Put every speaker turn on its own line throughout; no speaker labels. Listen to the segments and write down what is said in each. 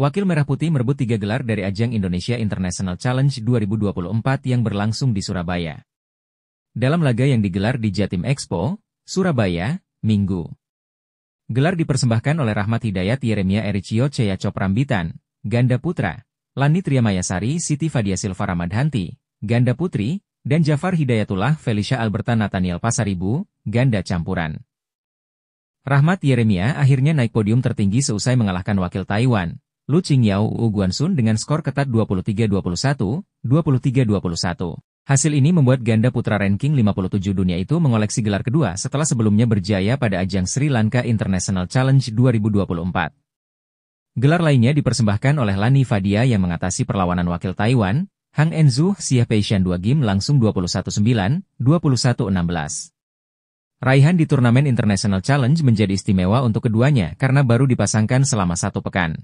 Wakil Merah Putih merebut tiga gelar dari ajang Indonesia International Challenge 2024 yang berlangsung di Surabaya. Dalam laga yang digelar di Jatim Expo, Surabaya, Minggu. Gelar dipersembahkan oleh Rahmat Hidayat Yeremia Ericio Ceya Coprambitan, Ganda Putra, Lani Triamayasari Siti Fadia Silva Ramadhanti, Ganda Putri, dan Jafar Hidayatullah Felicia Alberta Nathaniel Pasaribu, Ganda Campuran. Rahmat Yeremia akhirnya naik podium tertinggi seusai mengalahkan wakil Taiwan, Lu Qingyao Wu Guansun dengan skor ketat 23-21, 23-21. Hasil ini membuat ganda putra ranking 57 dunia itu mengoleksi gelar kedua setelah sebelumnya berjaya pada ajang Sri Lanka International Challenge 2024. Gelar lainnya dipersembahkan oleh Lani Fadia yang mengatasi perlawanan wakil Taiwan, Hang Enzu Xia Peishan 2 game langsung 21-9, 21-16. Raihan di turnamen International Challenge menjadi istimewa untuk keduanya karena baru dipasangkan selama satu pekan.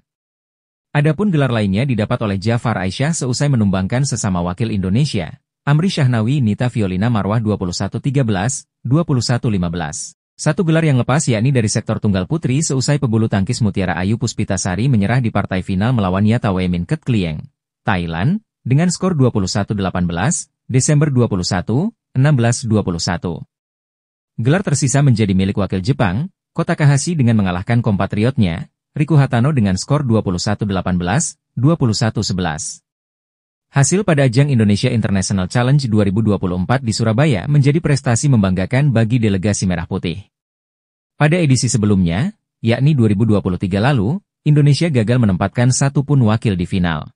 Adapun gelar lainnya didapat oleh Jafar Aisyah seusai menumbangkan sesama wakil Indonesia, Amri Syahnawi Nita Violina Marwah 21-13, 21-15. Satu gelar yang lepas yakni dari sektor tunggal putri seusai pebulu tangkis Mutiara Ayu Puspitasari menyerah di partai final melawan Yata Wemin Ket Klieng, Thailand, dengan skor 21-18, Desember 21, 16-21. Gelar tersisa menjadi milik wakil Jepang, Kota Kahasi dengan mengalahkan kompatriotnya, Riku Hatano dengan skor 21-18, 21-11. Hasil pada ajang Indonesia International Challenge 2024 di Surabaya menjadi prestasi membanggakan bagi delegasi Merah Putih. Pada edisi sebelumnya, yakni 2023 lalu, Indonesia gagal menempatkan satu pun wakil di final.